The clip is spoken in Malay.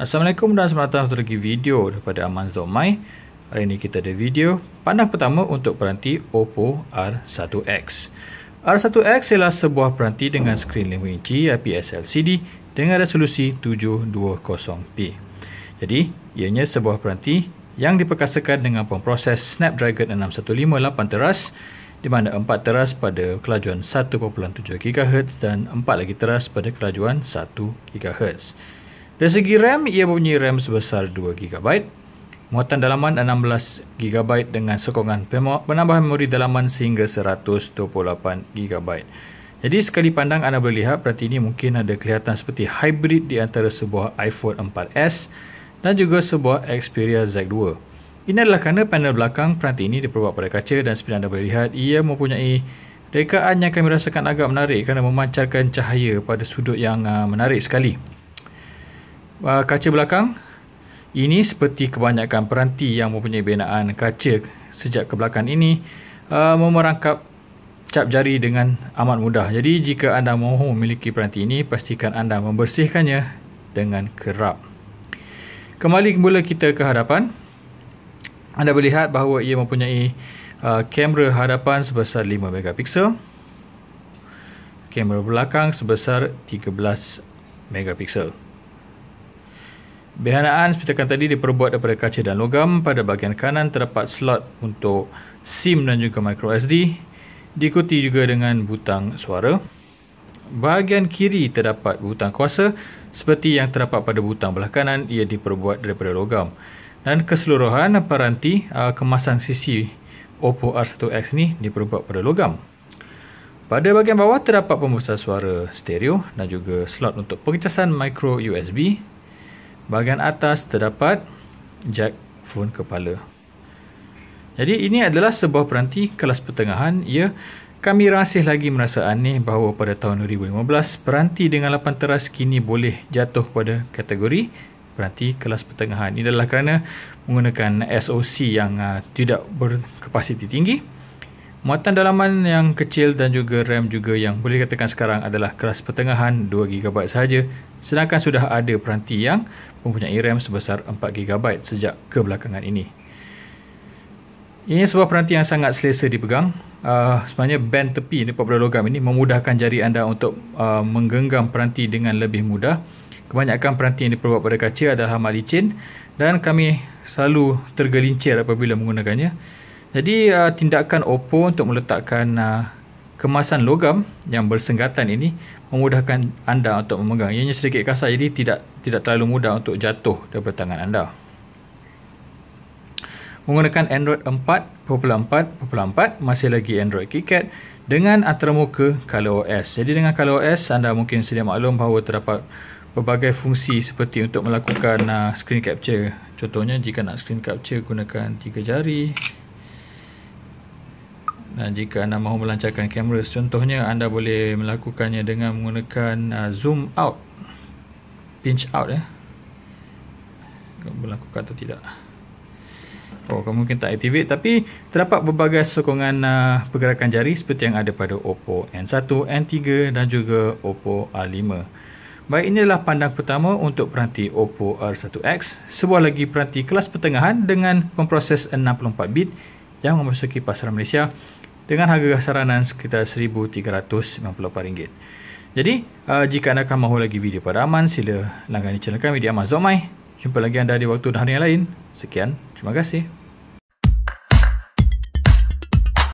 Assalamualaikum dan selamat datang lagi video daripada Amans.my Hari ini kita ada video pandang pertama untuk peranti OPPO R1X R1X ialah sebuah peranti dengan skrin 5 inci IPS LCD dengan resolusi 720p Jadi ianya sebuah peranti yang diperkasakan dengan pemproses Snapdragon 615 6158 teras di mana 4 teras pada kelajuan 1.7GHz dan 4 lagi teras pada kelajuan 1GHz. Dari segi RAM, ia mempunyai RAM sebesar 2GB. Muatan dalaman 16GB dengan sokongan penambahan memori dalaman sehingga 128GB. Jadi sekali pandang anda boleh lihat, berarti ini mungkin ada kelihatan seperti hybrid di antara sebuah iPhone 4S dan juga sebuah Xperia Z2. Ini adalah kerana panel belakang peranti ini diperbuat pada kaca dan seperti anda boleh lihat, ia mempunyai rekaan yang kami rasakan agak menarik kerana memancarkan cahaya pada sudut yang ah, menarik sekali uh, kaca belakang ini seperti kebanyakan peranti yang mempunyai binaan kaca sejak kebelakang ini uh, memerangkap cap jari dengan amat mudah. Jadi jika anda mahu memiliki peranti ini, pastikan anda membersihkannya dengan kerap. Kembali kembali kita ke hadapan. Anda boleh lihat bahawa ia mempunyai ah, kamera hadapan sebesar 5 megapiksel. Kamera belakang sebesar 13 megapiksel. Berhanaan seperti yang tadi diperbuat daripada kaca dan logam. Pada bahagian kanan terdapat slot untuk SIM dan juga micro SD. Diikuti juga dengan butang suara. Bahagian kiri terdapat butang kuasa seperti yang terdapat pada butang belah kanan ia diperbuat daripada logam. Dan keseluruhan peranti uh, kemasan sisi OPPO R1X ni diperbuat pada logam. Pada bahagian bawah terdapat pembesar suara stereo dan juga slot untuk pengecasan micro USB bahagian atas terdapat jack phone kepala. Jadi ini adalah sebuah peranti kelas pertengahan. Ya, kami masih lagi merasa aneh bahawa pada tahun 2015 peranti dengan 8 teras kini boleh jatuh pada kategori peranti kelas pertengahan. Ini adalah kerana menggunakan SOC yang uh, tidak berkapasiti tinggi. Muatan dalaman yang kecil dan juga RAM juga yang boleh dikatakan sekarang adalah kelas pertengahan 2GB saja. Sedangkan sudah ada peranti yang mempunyai RAM sebesar 4GB sejak kebelakangan ini. Ini sebuah peranti yang sangat selesa dipegang. Uh, sebenarnya band tepi ini, popular logam ini memudahkan jari anda untuk uh, menggenggam peranti dengan lebih mudah. Kebanyakan peranti yang diperbuat pada kaca adalah amat licin dan kami selalu tergelincir apabila menggunakannya. Jadi uh, tindakan Oppo untuk meletakkan uh, kemasan logam yang bersenggatan ini memudahkan anda untuk memegang. Ianya sedikit kasar jadi tidak tidak terlalu mudah untuk jatuh daripada tangan anda. Menggunakan Android 4.4.4 masih lagi Android KitKat dengan antarmuka ColorOS. Jadi dengan ColorOS anda mungkin sedia maklum bahawa terdapat pelbagai fungsi seperti untuk melakukan uh, screen capture. Contohnya jika nak screen capture gunakan tiga jari, jika anda mahu melancarkan kamera contohnya anda boleh melakukannya dengan menggunakan uh, zoom out pinch out ya berlaku atau tidak oh kamu mungkin tak activate tapi terdapat berbagai sokongan uh, pergerakan jari seperti yang ada pada Oppo N1, N3 dan juga Oppo R5 Baik inilah pandang pertama untuk peranti Oppo R1X, sebuah lagi peranti kelas pertengahan dengan pemproses 64 bit yang memasuki pasaran Malaysia dengan harga kasaranan sekitar RM1,398. Jadi, uh, jika anda akan mahu lagi video pada Aman, sila langgani channel kami di Amazon My. Jumpa lagi anda di waktu dan hari yang lain. Sekian, terima kasih.